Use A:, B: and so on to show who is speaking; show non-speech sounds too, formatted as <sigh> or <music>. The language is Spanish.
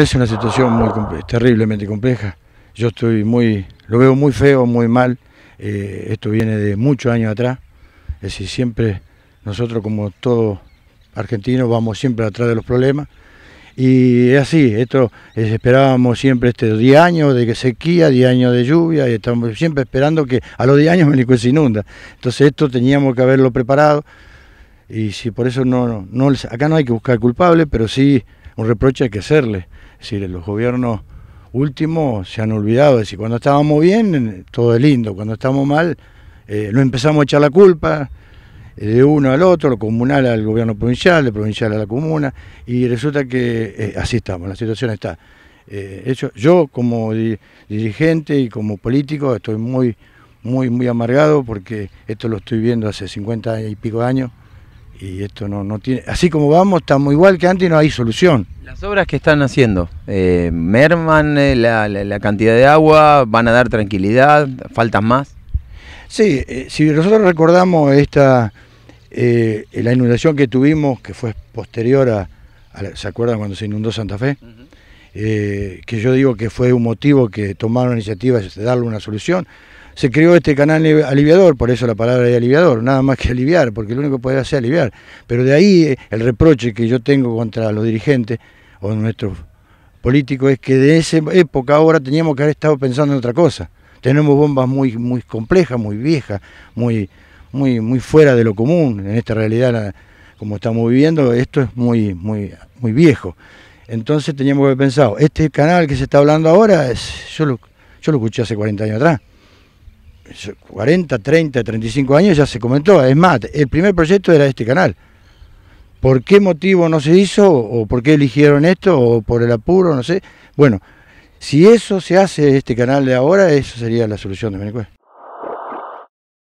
A: Es una situación muy terriblemente compleja. Yo estoy muy, lo veo muy feo, muy mal. Eh, esto viene de muchos años atrás. Es decir, siempre nosotros como todos argentinos vamos siempre atrás de los problemas. Y es así, esto esperábamos siempre este 10 años de sequía, 10 años de lluvia, y estamos siempre esperando que a los 10 años <laughs> me se inunda. Entonces esto teníamos que haberlo preparado. Y si por eso no, no, acá no hay que buscar culpable, pero sí un reproche hay que hacerle. Es decir, los gobiernos últimos se han olvidado. Es decir, cuando estábamos bien, todo es lindo. Cuando estábamos mal, eh, no empezamos a echar la culpa eh, de uno al otro, lo comunal al gobierno provincial, de provincial a la comuna. Y resulta que eh, así estamos, la situación está. Eh, yo como dirigente y como político estoy muy, muy, muy amargado porque esto lo estoy viendo hace 50 y pico años y esto no, no tiene, así como vamos, estamos igual que antes y no hay solución.
B: Las obras que están haciendo, eh, merman eh, la, cantidad de agua, van a dar tranquilidad, faltan más.
A: Sí, eh, si nosotros recordamos esta la inundación que tuvimos, que fue posterior a, ¿se acuerdan cuando se inundó Santa Fe? Eh, que yo digo que fue un motivo que tomaron iniciativas de darle una solución. Se creó este canal aliviador, por eso la palabra de aliviador, nada más que aliviar, porque lo único que puede hacer es aliviar. Pero de ahí eh, el reproche que yo tengo contra los dirigentes o nuestros políticos es que de esa época ahora teníamos que haber estado pensando en otra cosa. Tenemos bombas muy, muy complejas, muy viejas, muy, muy, muy fuera de lo común en esta realidad como estamos viviendo, esto es muy, muy, muy viejo. Entonces teníamos que haber pensado, este canal que se está hablando ahora, yo, lo, yo lo escuché hace 40 años atrás. 40, 30, 35 años ya se comentó. Es más, el primer proyecto era este canal. ¿Por qué motivo no se hizo? ¿O por qué eligieron esto? ¿O por el apuro? No sé. Bueno, si eso se hace, este canal de ahora, eso sería la solución de Venezuela.